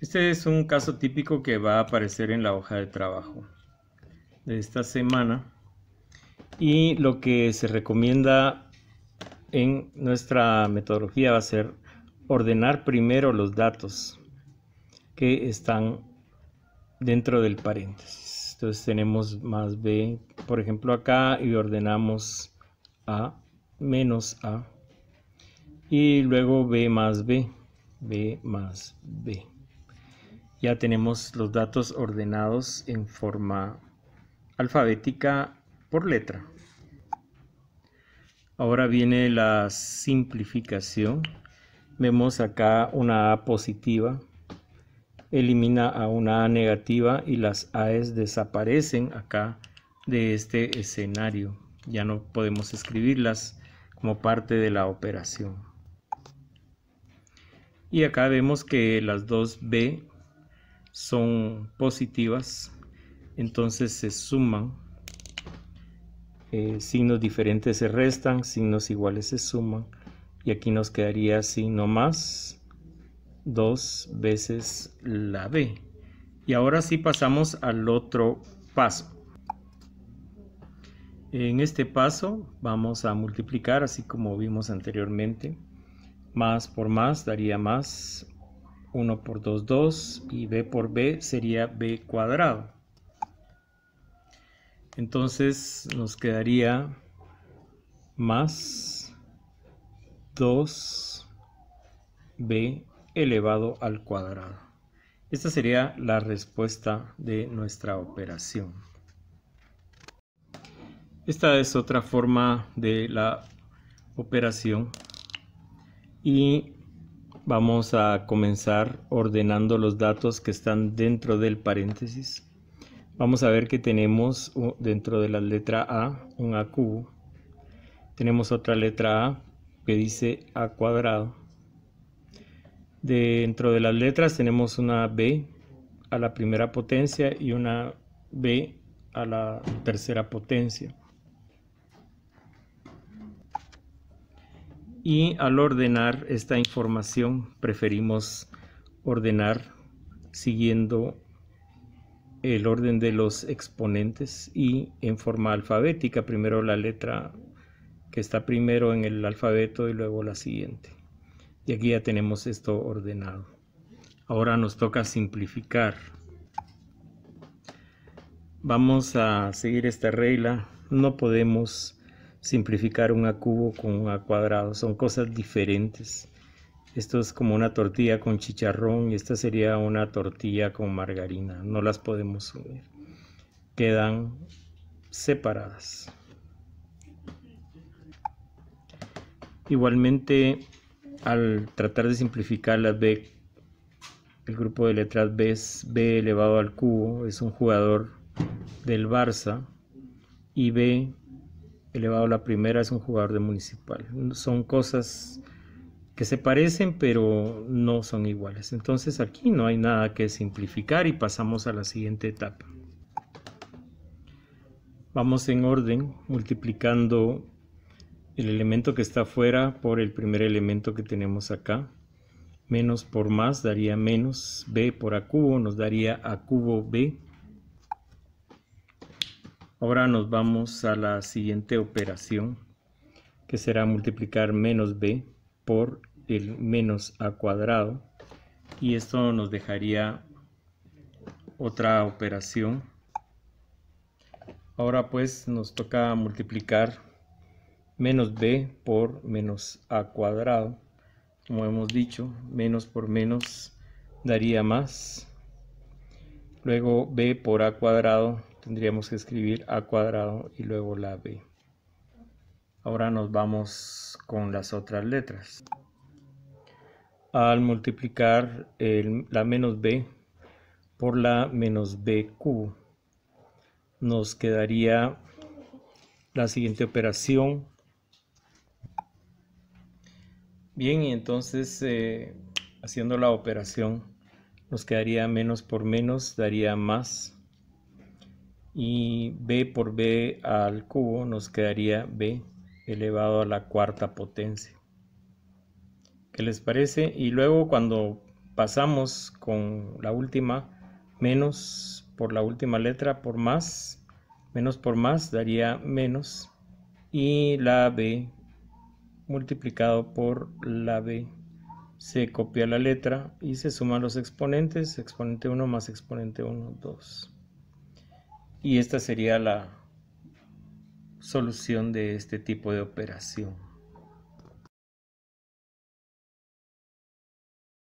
Este es un caso típico que va a aparecer en la hoja de trabajo de esta semana y lo que se recomienda en nuestra metodología va a ser ordenar primero los datos que están dentro del paréntesis. Entonces tenemos más B, por ejemplo, acá y ordenamos A menos A. Y luego B más B, B más B. Ya tenemos los datos ordenados en forma alfabética por letra. Ahora viene la simplificación. Vemos acá una A positiva, elimina a una A negativa y las A's desaparecen acá de este escenario. Ya no podemos escribirlas como parte de la operación. Y acá vemos que las dos B son positivas, entonces se suman. Eh, signos diferentes se restan, signos iguales se suman. Y aquí nos quedaría signo más dos veces la B. Y ahora sí pasamos al otro paso. En este paso vamos a multiplicar, así como vimos anteriormente, más por más daría más, 1 por 2, 2, y b por b sería b cuadrado. Entonces nos quedaría más 2b elevado al cuadrado. Esta sería la respuesta de nuestra operación. Esta es otra forma de la operación y vamos a comenzar ordenando los datos que están dentro del paréntesis. Vamos a ver que tenemos dentro de la letra A un A cubo. Tenemos otra letra A que dice A cuadrado Dentro de las letras tenemos una B a la primera potencia y una B a la tercera potencia. Y al ordenar esta información preferimos ordenar siguiendo el orden de los exponentes y en forma alfabética, primero la letra que está primero en el alfabeto y luego la siguiente. Y aquí ya tenemos esto ordenado. Ahora nos toca simplificar. Vamos a seguir esta regla. No podemos simplificar un a cubo con un a cuadrado. Son cosas diferentes. Esto es como una tortilla con chicharrón y esta sería una tortilla con margarina. No las podemos unir. Quedan separadas. Igualmente al tratar de simplificar las B, el grupo de letras B B elevado al cubo, es un jugador del Barça, y B elevado a la primera es un jugador de Municipal. Son cosas que se parecen pero no son iguales. Entonces aquí no hay nada que simplificar y pasamos a la siguiente etapa. Vamos en orden multiplicando el elemento que está fuera por el primer elemento que tenemos acá. Menos por más daría menos. B por A cubo nos daría A cubo B. Ahora nos vamos a la siguiente operación, que será multiplicar menos B por el menos A cuadrado. Y esto nos dejaría otra operación. Ahora pues nos toca multiplicar menos b por menos a cuadrado. Como hemos dicho, menos por menos daría más. Luego b por a cuadrado, tendríamos que escribir a cuadrado y luego la b. Ahora nos vamos con las otras letras. Al multiplicar la menos b por la menos b cubo, nos quedaría la siguiente operación Bien, y entonces eh, haciendo la operación nos quedaría menos por menos, daría más. Y b por b al cubo nos quedaría b elevado a la cuarta potencia. ¿Qué les parece? Y luego cuando pasamos con la última, menos por la última letra, por más, menos por más daría menos. Y la b multiplicado por la b. Se copia la letra y se suman los exponentes, exponente 1 más exponente 1, 2. Y esta sería la solución de este tipo de operación.